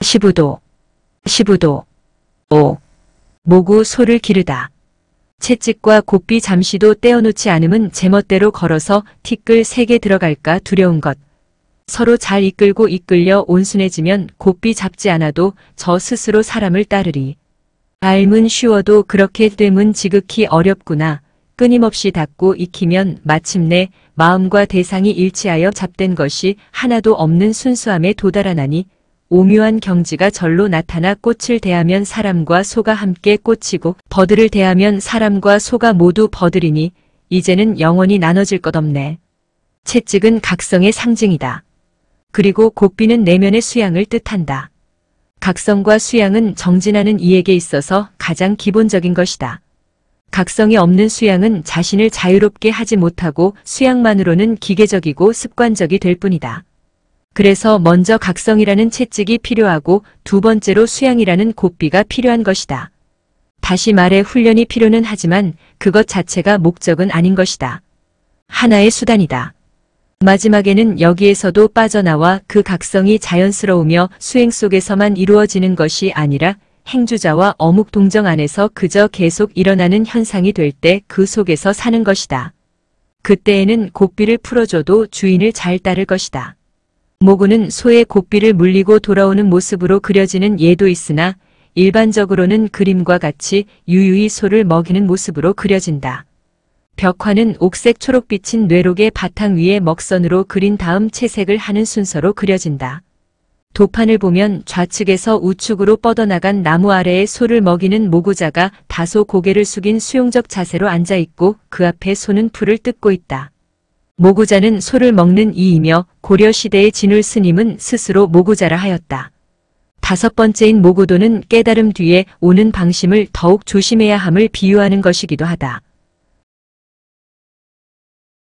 15도, 15도, 5. 모구 소를 기르다. 채찍과 고삐 잠시도 떼어놓지 않음은 제멋대로 걸어서 티끌 3개 들어갈까 두려운 것. 서로 잘 이끌고 이끌려 온순해지면 고삐 잡지 않아도 저 스스로 사람을 따르리. 알은 쉬워도 그렇게 됨은 지극히 어렵구나. 끊임없이 닦고 익히면 마침내 마음과 대상이 일치하여 잡된 것이 하나도 없는 순수함에 도달하나니 오묘한 경지가 절로 나타나 꽃을 대하면 사람과 소가 함께 꽃이고 버들을 대하면 사람과 소가 모두 버들이니 이제는 영원히 나눠질 것 없네. 채찍은 각성의 상징이다. 그리고 곡비는 내면의 수양을 뜻한다. 각성과 수양은 정진하는 이에게 있어서 가장 기본적인 것이다. 각성이 없는 수양은 자신을 자유롭게 하지 못하고 수양만으로는 기계적이고 습관적이 될 뿐이다. 그래서 먼저 각성이라는 채찍이 필요하고 두 번째로 수양이라는 곱비가 필요한 것이다. 다시 말해 훈련이 필요는 하지만 그것 자체가 목적은 아닌 것이다. 하나의 수단이다. 마지막에는 여기에서도 빠져나와 그 각성이 자연스러우며 수행 속에서만 이루어지는 것이 아니라 행주자와 어묵 동정 안에서 그저 계속 일어나는 현상이 될 때 그 속에서 사는 것이다. 그때에는 고삐를 풀어줘도 주인을 잘 따를 것이다. 모구는 소의 고삐를 물리고 돌아오는 모습으로 그려지는 예도 있으나 일반적으로는 그림과 같이 유유히 소를 먹이는 모습으로 그려진다. 벽화는 옥색 초록빛인 뇌록의 바탕 위에 먹선으로 그린 다음 채색을 하는 순서로 그려진다. 도판을 보면 좌측에서 우측으로 뻗어나간 나무 아래에 소를 먹이는 모구자가 다소 고개를 숙인 수용적 자세로 앉아있고 그 앞에 소는 풀을 뜯고 있다. 모구자는 소를 먹는 이이며 고려시대의 진울 스님은 스스로 모구자라 하였다. 다섯 번째인 모구도는 깨달음 뒤에 오는 방심을 더욱 조심해야 함을 비유하는 것이기도 하다.